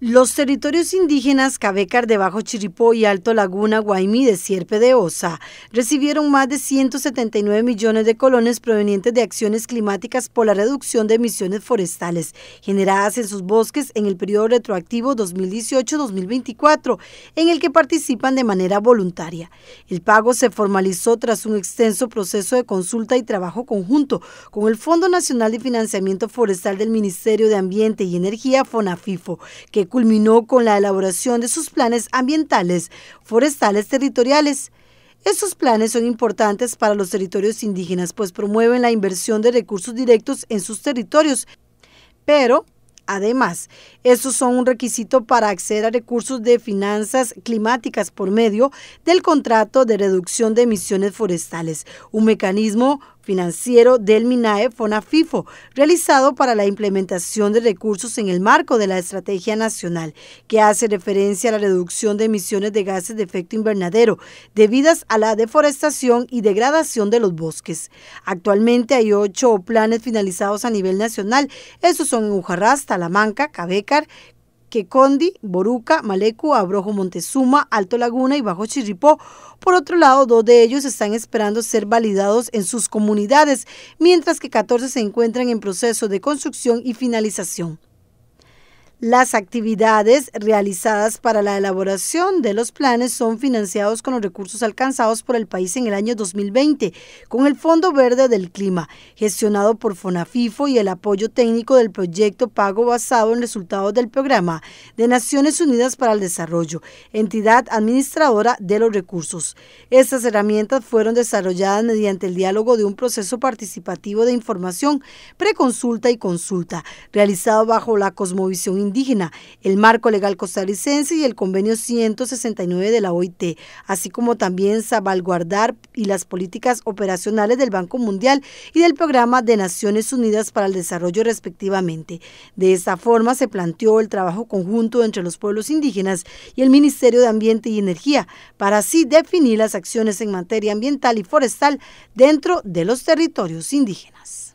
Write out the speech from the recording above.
Los territorios indígenas Cabecar de Bajo Chiripó y Alto Laguna, Guaymí de Sierpe de Osa recibieron más de 179 millones de colones provenientes de acciones climáticas por la reducción de emisiones forestales generadas en sus bosques en el periodo retroactivo 2018-2024, en el que participan de manera voluntaria. El pago se formalizó tras un extenso proceso de consulta y trabajo conjunto con el Fondo Nacional de Financiamiento Forestal del Ministerio de Ambiente y Energía, FONAFIFO, que culminó con la elaboración de sus planes ambientales, forestales, territoriales. Estos planes son importantes para los territorios indígenas, pues promueven la inversión de recursos directos en sus territorios. Pero, además, esos son un requisito para acceder a recursos de finanzas climáticas por medio del contrato de reducción de emisiones forestales, un mecanismo financiero del MINAE FONAFIFO, realizado para la implementación de recursos en el marco de la Estrategia Nacional, que hace referencia a la reducción de emisiones de gases de efecto invernadero debidas a la deforestación y degradación de los bosques. Actualmente hay ocho planes finalizados a nivel nacional, esos son en Ujarrás, Talamanca, Cabécar, Quecondi, Boruca, Malecu, Abrojo Montezuma, Alto Laguna y Bajo Chirripó. Por otro lado, dos de ellos están esperando ser validados en sus comunidades, mientras que 14 se encuentran en proceso de construcción y finalización. Las actividades realizadas para la elaboración de los planes son financiados con los recursos alcanzados por el país en el año 2020 con el Fondo Verde del Clima, gestionado por FONAFIFO y el apoyo técnico del proyecto Pago basado en resultados del programa de Naciones Unidas para el Desarrollo, entidad administradora de los recursos. Estas herramientas fueron desarrolladas mediante el diálogo de un proceso participativo de información, preconsulta y consulta, realizado bajo la cosmovisión indígena, el marco legal costarricense y el convenio 169 de la OIT, así como también salvaguardar y las políticas operacionales del Banco Mundial y del Programa de Naciones Unidas para el Desarrollo respectivamente. De esta forma se planteó el trabajo conjunto entre los pueblos indígenas y el Ministerio de Ambiente y Energía para así definir las acciones en materia ambiental y forestal dentro de los territorios indígenas.